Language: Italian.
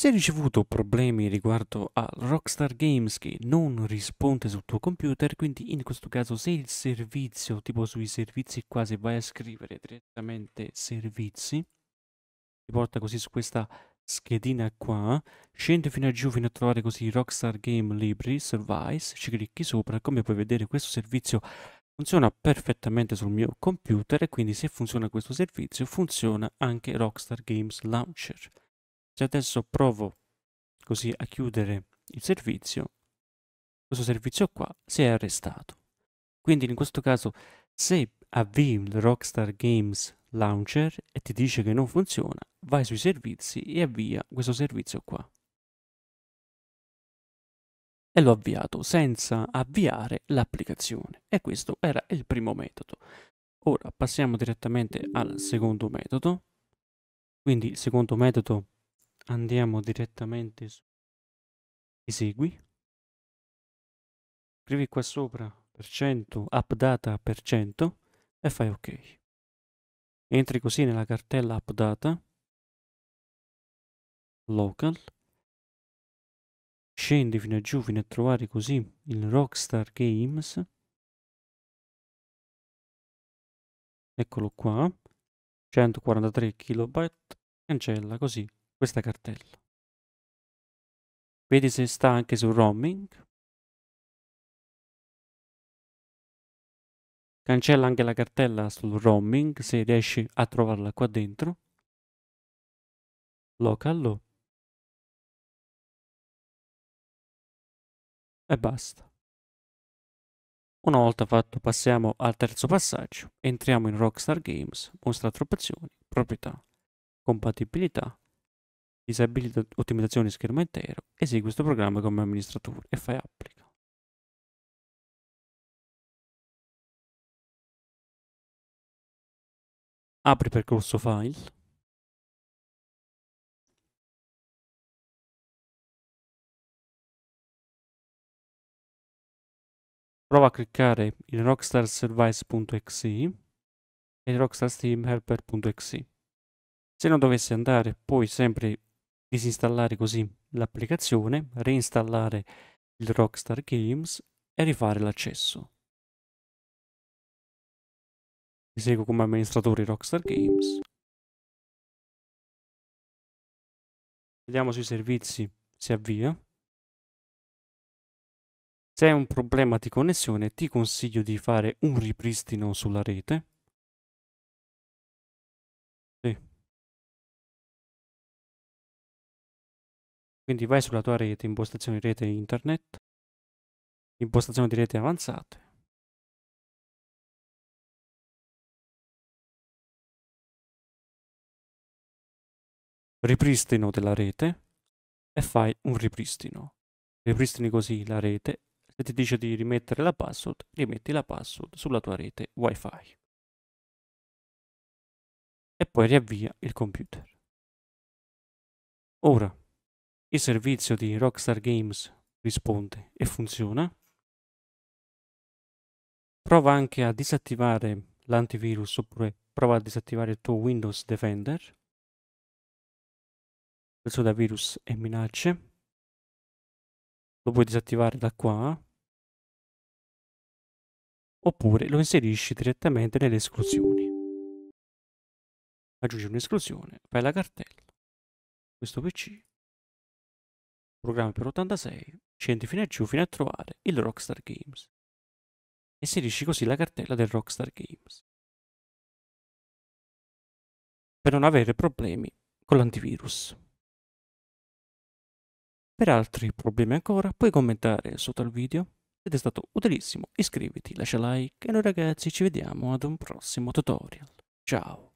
Se hai ricevuto problemi riguardo a Rockstar Games che non risponde sul tuo computer, quindi in questo caso se il servizio, tipo sui servizi qua, se vai a scrivere direttamente servizi, ti porta così su questa schedina qua, scende fino a giù fino a trovare così Rockstar Game Libri, Service, ci clicchi sopra, come puoi vedere questo servizio funziona perfettamente sul mio computer e quindi se funziona questo servizio funziona anche Rockstar Games Launcher se adesso provo così a chiudere il servizio, questo servizio qua si è arrestato. Quindi in questo caso se avvii il Rockstar Games Launcher e ti dice che non funziona, vai sui servizi e avvia questo servizio qua. E l'ho avviato senza avviare l'applicazione. E questo era il primo metodo. Ora passiamo direttamente al secondo metodo. Quindi il secondo metodo andiamo direttamente su esegui scrivi qua sopra per cento updata per 100 e fai ok entri così nella cartella updata local scendi fino a giù fino a trovare così il rockstar games eccolo qua 143 kilobyte cancella così questa cartella. Vedi se sta anche sul roaming. Cancella anche la cartella sul roaming se riesci a trovarla qua dentro. Local. low. E basta. Una volta fatto passiamo al terzo passaggio, entriamo in Rockstar Games, mostra opzioni. proprietà, compatibilità Disabilita ottimizzazione schermo intero. Esegui questo programma come amministratore e fai applica. Apri percorso file. Prova a cliccare in rockstarservice.exe e rockstarsteamhelper.exe. Se non dovessi andare, puoi sempre disinstallare così l'applicazione, reinstallare il Rockstar Games e rifare l'accesso. Mi seguo come amministratore Rockstar Games. Vediamo sui servizi si avvia. Se hai un problema di connessione ti consiglio di fare un ripristino sulla rete. Quindi vai sulla tua rete, impostazioni rete internet, impostazioni di rete avanzate. Ripristino della rete e fai un ripristino. Ripristini così la rete. Se ti dice di rimettere la password, rimetti la password sulla tua rete wifi. E poi riavvia il computer. Ora il servizio di Rockstar Games risponde e funziona. Prova anche a disattivare l'antivirus oppure prova a disattivare il tuo Windows Defender, preso da virus e minacce. Lo puoi disattivare da qua oppure lo inserisci direttamente nelle esclusioni. Aggiungi un'esclusione, fai la cartella, questo PC programma per 86, scendi fino a giù fino a trovare il Rockstar Games. Inserisci così la cartella del Rockstar Games. Per non avere problemi con l'antivirus. Per altri problemi ancora, puoi commentare sotto al video. Ed è stato utilissimo, iscriviti, lascia like e noi ragazzi ci vediamo ad un prossimo tutorial. Ciao!